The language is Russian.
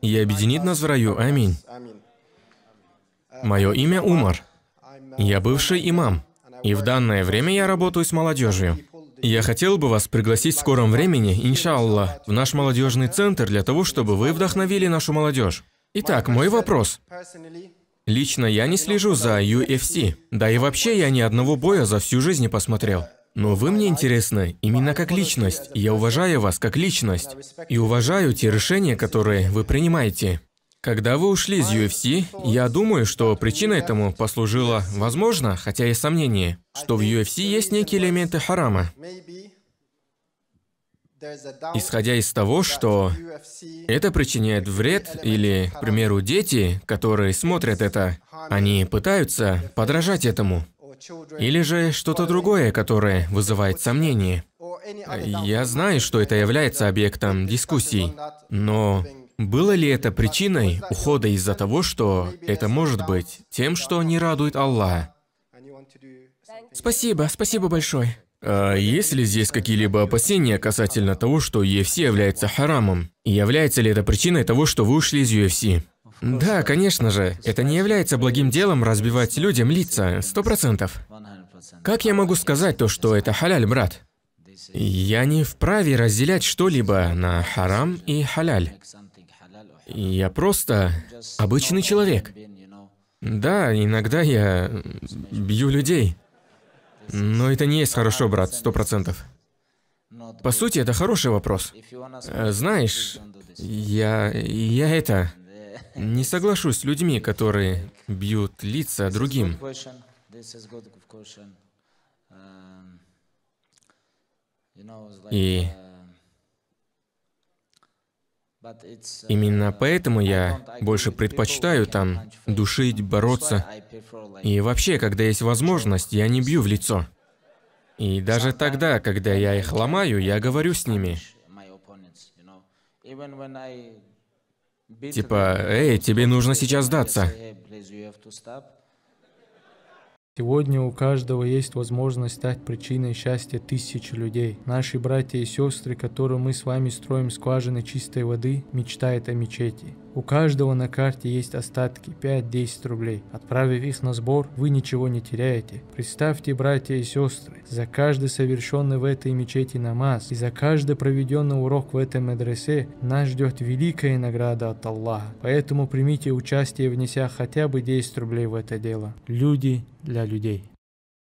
и объединит нас в раю. Аминь. Мое имя Умар. Я бывший имам. И в данное время я работаю с молодежью. Я хотел бы вас пригласить в скором времени, иншалла, в наш молодежный центр для того, чтобы вы вдохновили нашу молодежь. Итак, мой вопрос. Лично я не слежу за UFC, да и вообще я ни одного боя за всю жизнь не посмотрел. Но вы мне интересны именно как личность. Я уважаю вас как личность. И уважаю те решения, которые вы принимаете. Когда вы ушли из UFC, я думаю, что причина этому послужила, возможно, хотя и сомнение, что в UFC есть некие элементы харама. Исходя из того, что это причиняет вред, или, к примеру, дети, которые смотрят это, они пытаются подражать этому. Или же что-то другое, которое вызывает сомнения. Я знаю, что это является объектом дискуссий, но было ли это причиной ухода из-за того, что это может быть тем, что не радует Аллаха? Спасибо, спасибо большое. А есть ли здесь какие-либо опасения касательно того, что UFC является харамом? И является ли это причиной того, что вы ушли из UFC? Да, конечно же. Это не является благим делом разбивать людям лица, сто процентов. Как я могу сказать то, что это халяль, брат? Я не вправе разделять что-либо на харам и халяль. Я просто обычный человек. Да, иногда я бью людей. Но это не есть хорошо, брат, сто процентов. По сути, это хороший вопрос. Э, знаешь, я... я это... Не соглашусь с людьми, которые бьют лица другим. И Именно поэтому я больше предпочитаю там душить, бороться. И вообще, когда есть возможность, я не бью в лицо. И даже тогда, когда я их ломаю, я говорю с ними. Типа, эй, тебе нужно сейчас сдаться. Сегодня у каждого есть возможность стать причиной счастья тысяч людей. Наши братья и сестры, которые мы с вами строим скважины чистой воды, мечтают о мечети. У каждого на карте есть остатки 5-10 рублей. Отправив их на сбор, вы ничего не теряете. Представьте, братья и сестры, за каждый совершенный в этой мечети намаз и за каждый проведенный урок в этом медресе нас ждет великая награда от Аллаха. Поэтому примите участие, внеся хотя бы 10 рублей в это дело. Люди для людей.